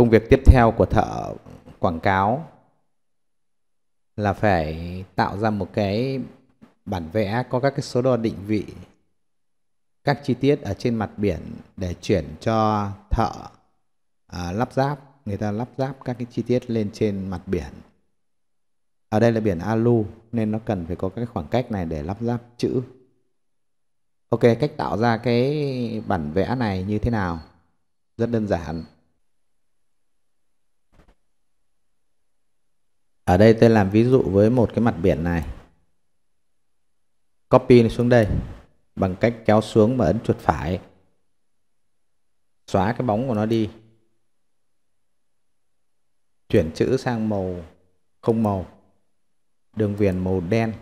công việc tiếp theo của thợ quảng cáo là phải tạo ra một cái bản vẽ có các cái số đo định vị các chi tiết ở trên mặt biển để chuyển cho thợ à, lắp ráp người ta lắp ráp các cái chi tiết lên trên mặt biển ở đây là biển alu nên nó cần phải có cái khoảng cách này để lắp ráp chữ ok cách tạo ra cái bản vẽ này như thế nào rất đơn giản ở đây tôi làm ví dụ với một cái mặt biển này copy xuống đây bằng cách kéo xuống và ấn chuột phải xóa cái bóng của nó đi chuyển chữ sang màu không màu đường viền màu đen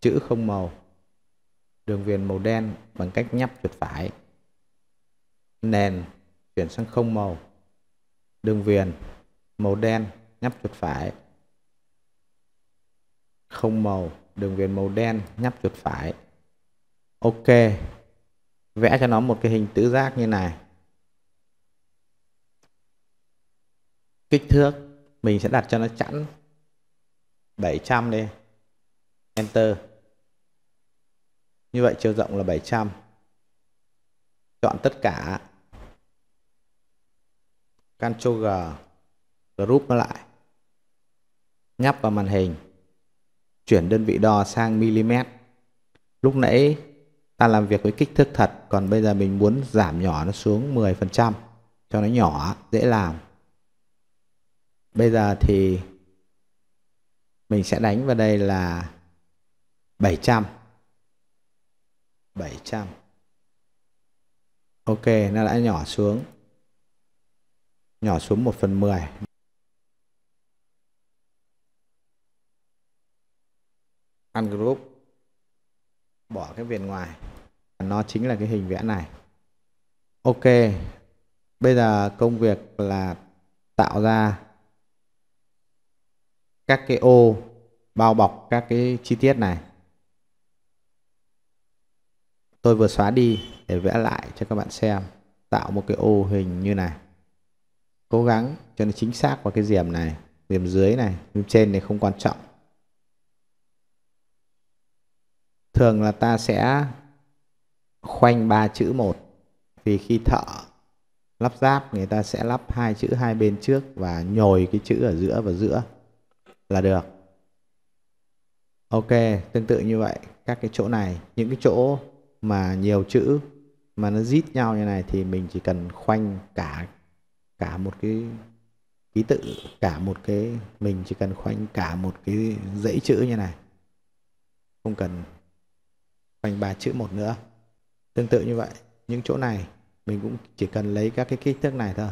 chữ không màu đường viền màu đen bằng cách nhấp chuột phải nền chuyển sang không màu đường viền màu đen nhấp chuột phải không màu đường viền màu đen nhấp chuột phải ok vẽ cho nó một cái hình tứ giác như này kích thước mình sẽ đặt cho nó chẵn 700 đi enter như vậy chiều rộng là 700 chọn tất cả Ctrl G group nó lại nhấp vào màn hình, chuyển đơn vị đo sang mm. Lúc nãy ta làm việc với kích thước thật, còn bây giờ mình muốn giảm nhỏ nó xuống 10% cho nó nhỏ, dễ làm. Bây giờ thì mình sẽ đánh vào đây là 700. 700. Ok, nó đã nhỏ xuống. Nhỏ xuống 1 phần 10. ungroup bỏ cái viền ngoài nó chính là cái hình vẽ này ok bây giờ công việc là tạo ra các cái ô bao bọc các cái chi tiết này tôi vừa xóa đi để vẽ lại cho các bạn xem tạo một cái ô hình như này cố gắng cho nó chính xác vào cái diềm này diềm dưới này diềm trên này không quan trọng thường là ta sẽ khoanh ba chữ một vì khi thợ lắp ráp người ta sẽ lắp hai chữ hai bên trước và nhồi cái chữ ở giữa và giữa là được ok tương tự như vậy các cái chỗ này những cái chỗ mà nhiều chữ mà nó dít nhau như này thì mình chỉ cần khoanh cả cả một cái ký tự cả một cái mình chỉ cần khoanh cả một cái dãy chữ như này không cần quanh ba chữ một nữa tương tự như vậy những chỗ này mình cũng chỉ cần lấy các cái kích thước này thôi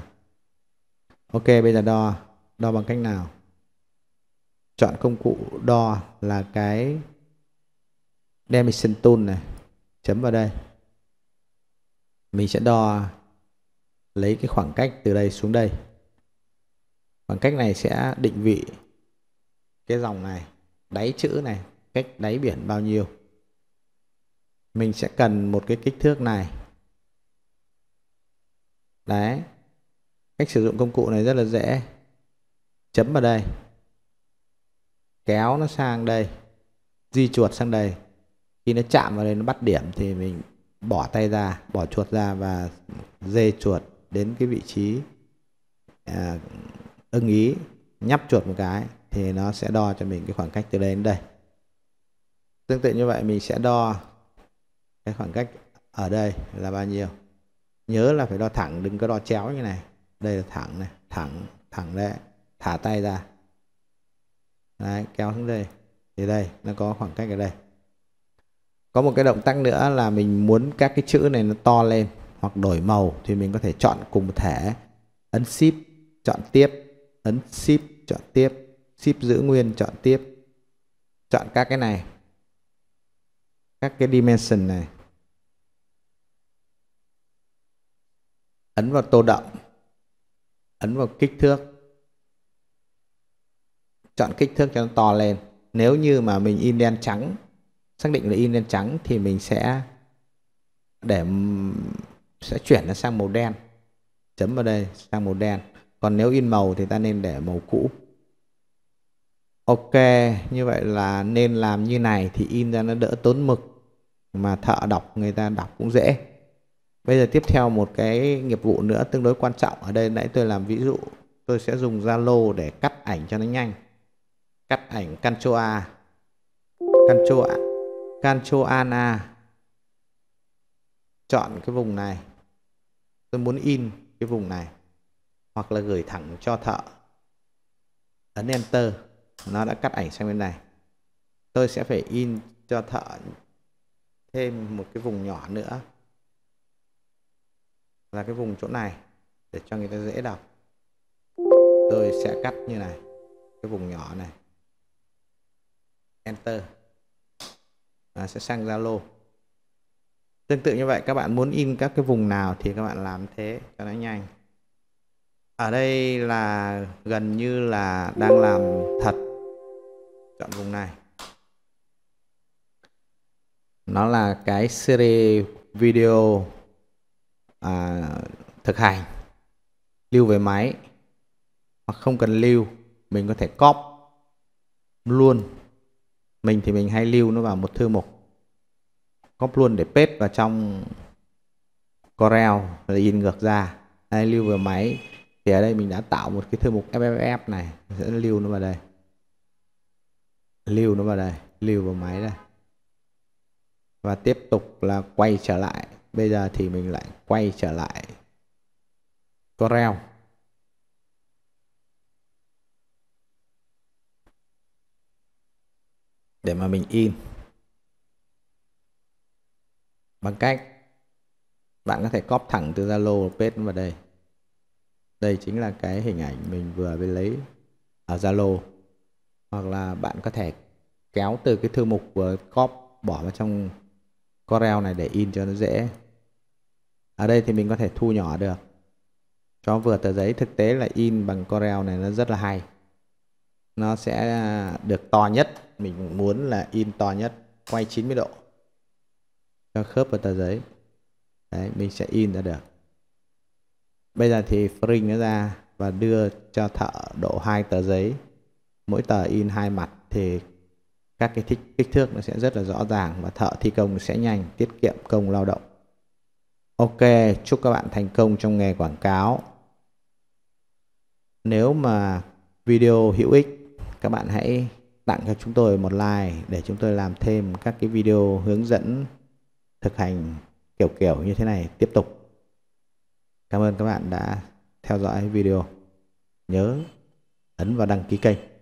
ok bây giờ đo đo bằng cách nào chọn công cụ đo là cái dimension tool này chấm vào đây mình sẽ đo lấy cái khoảng cách từ đây xuống đây khoảng cách này sẽ định vị cái dòng này đáy chữ này cách đáy biển bao nhiêu mình sẽ cần một cái kích thước này đấy cách sử dụng công cụ này rất là dễ chấm vào đây kéo nó sang đây di chuột sang đây khi nó chạm vào đây nó bắt điểm thì mình bỏ tay ra bỏ chuột ra và dê chuột đến cái vị trí à, ưng ý nhấp chuột một cái thì nó sẽ đo cho mình cái khoảng cách từ đây đến đây tương tự như vậy mình sẽ đo cái khoảng cách ở đây là bao nhiêu nhớ là phải đo thẳng đừng có đo chéo như này đây là thẳng này thẳng thẳng đấy thả tay ra đấy kéo xuống đây thì đây nó có khoảng cách ở đây có một cái động tác nữa là mình muốn các cái chữ này nó to lên hoặc đổi màu thì mình có thể chọn cùng một thẻ ấn shift chọn tiếp ấn shift chọn tiếp shift giữ nguyên chọn tiếp chọn các cái này các cái dimension này ấn vào tô đậm ấn vào kích thước chọn kích thước cho nó to lên nếu như mà mình in đen trắng xác định là in đen trắng thì mình sẽ để sẽ chuyển nó sang màu đen chấm vào đây sang màu đen còn nếu in màu thì ta nên để màu cũ ok như vậy là nên làm như này thì in ra nó đỡ tốn mực mà thợ đọc người ta đọc cũng dễ Bây giờ tiếp theo một cái nghiệp vụ nữa tương đối quan trọng. Ở đây nãy tôi làm ví dụ tôi sẽ dùng Zalo để cắt ảnh cho nó nhanh. Cắt ảnh Ctrl A. Ctrl A. Ctrl A. Chọn cái vùng này. Tôi muốn in cái vùng này hoặc là gửi thẳng cho thợ. Ấn enter, nó đã cắt ảnh sang bên này. Tôi sẽ phải in cho thợ thêm một cái vùng nhỏ nữa ra cái vùng chỗ này để cho người ta dễ đọc tôi sẽ cắt như này cái vùng nhỏ này enter à, sẽ sang zalo tương tự như vậy các bạn muốn in các cái vùng nào thì các bạn làm thế cho nó nhanh ở đây là gần như là đang làm thật chọn vùng này nó là cái series video à, thực hành lưu về máy hoặc không cần lưu mình có thể cóp luôn mình thì mình hay lưu nó vào một thư mục cóp luôn để paste vào trong Corel rồi in ngược ra hay lưu về máy thì ở đây mình đã tạo một cái thư mục FFF này mình sẽ lưu nó vào đây lưu nó vào đây lưu vào máy đây và tiếp tục là quay trở lại bây giờ thì mình lại quay trở lại Corel để mà mình in bằng cách bạn có thể copy thẳng từ Zalo paste vào đây đây chính là cái hình ảnh mình vừa mới lấy ở Zalo hoặc là bạn có thể kéo từ cái thư mục vừa copy bỏ vào trong Corel này để in cho nó dễ ở đây thì mình có thể thu nhỏ được cho vừa tờ giấy thực tế là in bằng Corel này nó rất là hay nó sẽ à, được to nhất mình muốn là in to nhất quay 90 độ cho khớp vào tờ giấy đấy mình sẽ in ra được bây giờ thì fring nó ra và đưa cho thợ độ hai tờ giấy mỗi tờ in hai mặt thì các cái thích, kích thước nó sẽ rất là rõ ràng và thợ thi công sẽ nhanh tiết kiệm công lao động ok chúc các bạn thành công trong nghề quảng cáo nếu mà video hữu ích các bạn hãy tặng cho chúng tôi một like để chúng tôi làm thêm các cái video hướng dẫn thực hành kiểu kiểu như thế này tiếp tục cảm ơn các bạn đã theo dõi video nhớ ấn vào đăng ký kênh